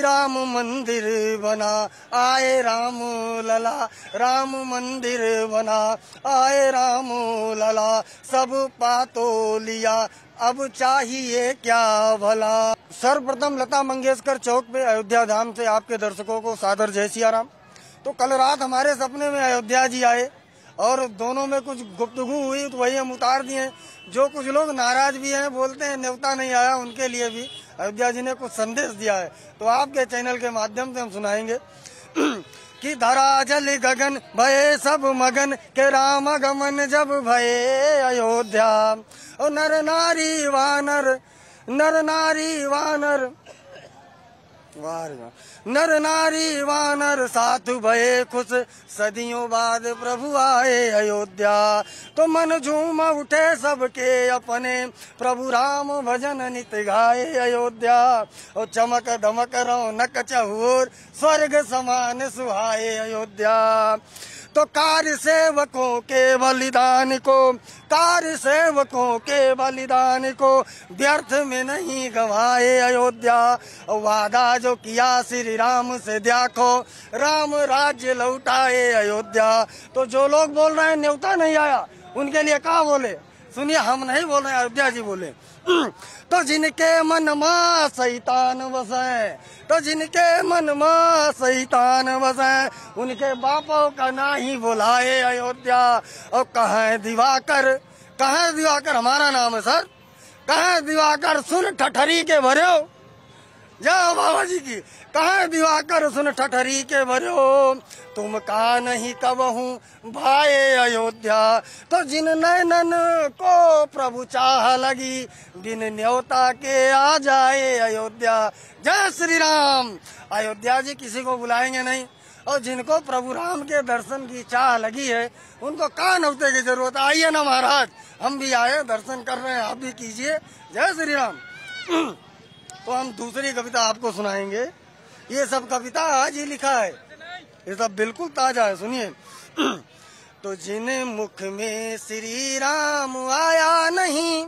राम मंदिर बना आए राम लला राम मंदिर बना आए राम लला सब पा तो लिया अब चाहिए क्या भला सर्वप्रथम लता मंगेशकर चौक पे अयोध्या धाम से आपके दर्शकों को सादर जय राम तो कल रात हमारे सपने में अयोध्या जी आए और दोनों में कुछ गुप्तगु हुई तो वही हम उतार दिए जो कुछ लोग नाराज भी हैं बोलते हैं नेवता नहीं आया उनके लिए भी अयोध्या जी ने कुछ संदेश दिया है तो आपके चैनल के माध्यम से हम सुनाएंगे कि धरा जल गगन भये सब मगन के राम गमन जब भये अयोध्या नर नारी वानर नर नारी वानर नर नारी वानर साथ भये खुश सदियों बाद प्रभु आए अयोध्या तो मन झूम उठे सबके अपने प्रभु राम भजन नित गाए अयोध्या और चमक दमक रौनक चहूर स्वर्ग समान सुहाए अयोध्या तो कार्य सेवकों के बलिदान को कार्य सेवकों के बलिदान को व्यर्थ में नहीं गवाए अयोध्या वादा जो किया श्री राम से देखो राम राज्य लौटाए अयोध्या तो जो लोग बोल रहे हैं न्योता नहीं आया उनके लिए कहा बोले सुनिए हम नहीं बोल रहे अयोध्या जी बोले तो जिनके मन मा सैतान बसे तो जिनके मन माँ सैतान बसे उनके बापों का ना ही बुलाए अयोध्या और कहे दिवाकर कहे दिवाकर हमारा नाम है सर कहे दिवाकर सुन ठठरी के भरे जय बाबा जी की कहा विवाह कर सुन ठठरी के भरो तुम का नहीं हूँ भाए अयोध्या तो जिन नैनन को प्रभु चाह लगी बिन न्योता के आ जाए अयोध्या जय श्री राम अयोध्या जी किसी को बुलाएंगे नहीं और जिनको प्रभु राम के दर्शन की चाह लगी है उनको कहा नवते की जरूरत आइए ना महाराज हम भी आए दर्शन कर रहे हैं आप भी कीजिए जय श्री राम तो हम दूसरी कविता आपको सुनाएंगे ये सब कविता आज ही लिखा है ये सब बिल्कुल ताजा है सुनिए तो जिन मुख में श्री राम आया नहीं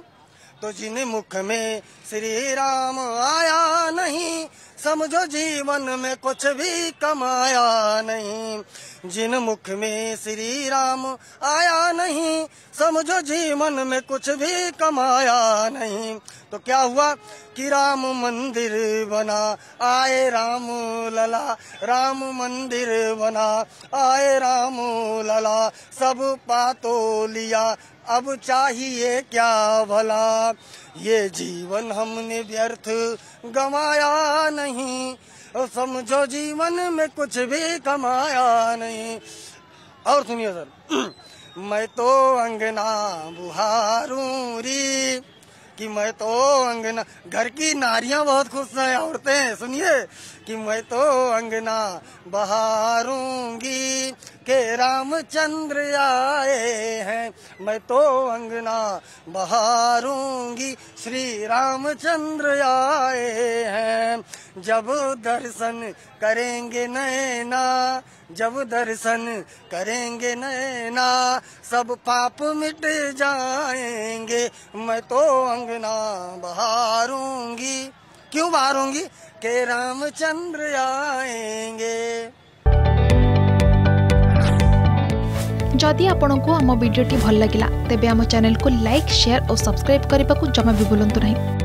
तो जिन मुख में श्री राम आया नहीं समझो जीवन में कुछ भी कमाया नहीं जिन मुख में श्री राम आया नहीं समझो जीवन में कुछ भी कमाया नहीं तो क्या हुआ कि राम मंदिर बना आए राम लला राम मंदिर बना आए राम लला सब पातो लिया अब चाहिए क्या भला ये जीवन हमने व्यर्थ गवाया नहीं और समझो जीवन में कुछ भी कमाया नहीं और सुनिए सर मैं तो अंगना बुहारूरी कि मैं तो अंगना घर की नारियां बहुत खुश हैं औरतें सुनिए कि मैं तो अंगना बहारूंगी के रामचंद्र आए हैं मैं तो अंगना बहारूंगी श्री रामचंद्र आए हैं जब दर्शन करेंगे नैना जब दर्शन करेंगे नैना सब पाप मिट जाएंगे मैं तो अंगना बहारूंगी क्यों बहारूंगी के रामचंद्र आएंगे जदि आपण को आम भिडी भल लगा तेब आम चेल को लाइक शेयर और सब्सक्राइब करने को जमा भी बुलां नहीं